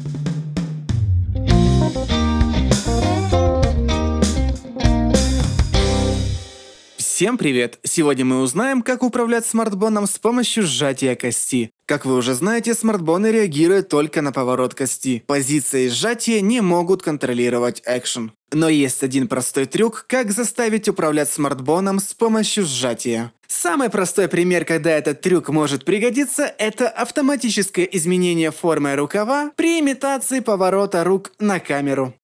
you Всем привет! Сегодня мы узнаем, как управлять смартбоном с помощью сжатия кости. Как вы уже знаете, смартбоны реагируют только на поворот кости. Позиции сжатия не могут контролировать экшен. Но есть один простой трюк, как заставить управлять смартбоном с помощью сжатия. Самый простой пример, когда этот трюк может пригодиться, это автоматическое изменение формы рукава при имитации поворота рук на камеру.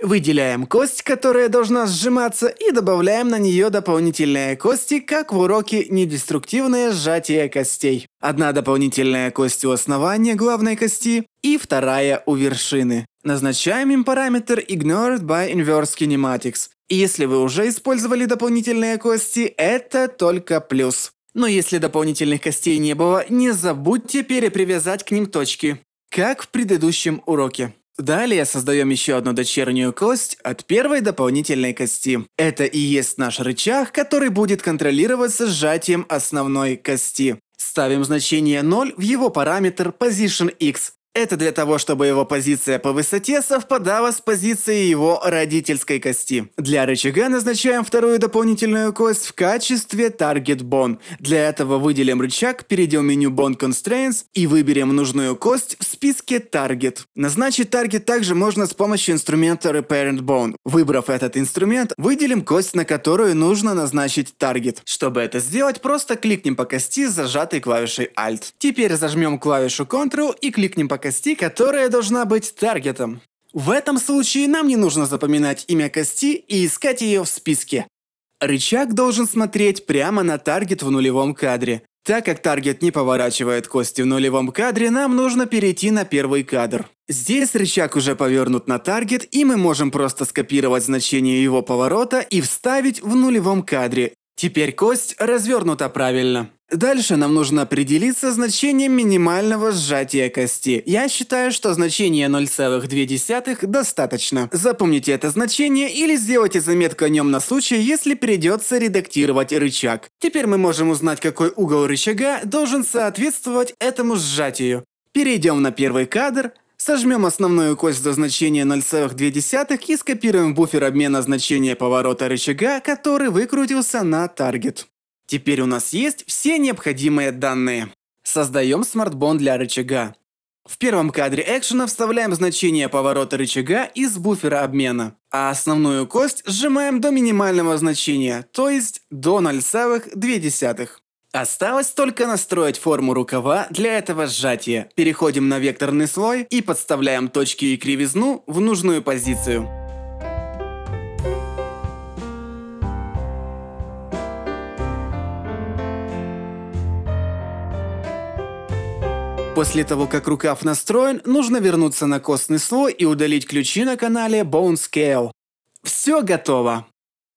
Выделяем кость, которая должна сжиматься, и добавляем на нее дополнительные кости, как в уроке «Недеструктивное сжатие костей». Одна дополнительная кость у основания главной кости и вторая у вершины. Назначаем им параметр Ignored by Inverse Kinematics. если вы уже использовали дополнительные кости, это только плюс. Но если дополнительных костей не было, не забудьте перепривязать к ним точки, как в предыдущем уроке. Далее создаем еще одну дочернюю кость от первой дополнительной кости. Это и есть наш рычаг, который будет контролироваться сжатием основной кости. Ставим значение 0 в его параметр position x, это для того, чтобы его позиция по высоте совпадала с позицией его родительской кости. Для рычага назначаем вторую дополнительную кость в качестве Target Bone. Для этого выделим рычаг, перейдем в меню Bone Constraints и выберем нужную кость в списке Target. Назначить Target также можно с помощью инструмента Reparent Bone. Выбрав этот инструмент, выделим кость, на которую нужно назначить Target. Чтобы это сделать, просто кликнем по кости с зажатой клавишей Alt. Теперь зажмем клавишу Ctrl и кликнем по кости кости, которая должна быть таргетом. В этом случае нам не нужно запоминать имя кости и искать ее в списке. Рычаг должен смотреть прямо на таргет в нулевом кадре. Так как таргет не поворачивает кости в нулевом кадре, нам нужно перейти на первый кадр. Здесь рычаг уже повернут на таргет, и мы можем просто скопировать значение его поворота и вставить в нулевом кадре. Теперь кость развернута правильно. Дальше нам нужно определиться значением минимального сжатия кости. Я считаю, что значение 0,2 достаточно. Запомните это значение или сделайте заметку о нем на случай, если придется редактировать рычаг. Теперь мы можем узнать, какой угол рычага должен соответствовать этому сжатию. Перейдем на первый кадр. Сожмем основную кость до значения 0,2 и скопируем буфер обмена значения поворота рычага, который выкрутился на таргет. Теперь у нас есть все необходимые данные. Создаем смартбон для рычага. В первом кадре экшена вставляем значение поворота рычага из буфера обмена, а основную кость сжимаем до минимального значения, то есть до 0,2. Осталось только настроить форму рукава для этого сжатия. Переходим на векторный слой и подставляем точки и кривизну в нужную позицию. После того, как рукав настроен, нужно вернуться на костный слой и удалить ключи на канале Bone Scale. Все готово.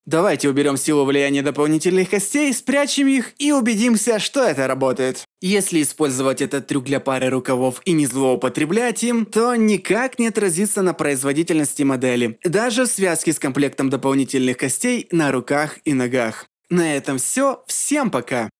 Давайте уберем силу влияния дополнительных костей, спрячем их и убедимся, что это работает. Если использовать этот трюк для пары рукавов и не злоупотреблять им, то никак не отразится на производительности модели, даже в связке с комплектом дополнительных костей на руках и ногах. На этом все, всем пока!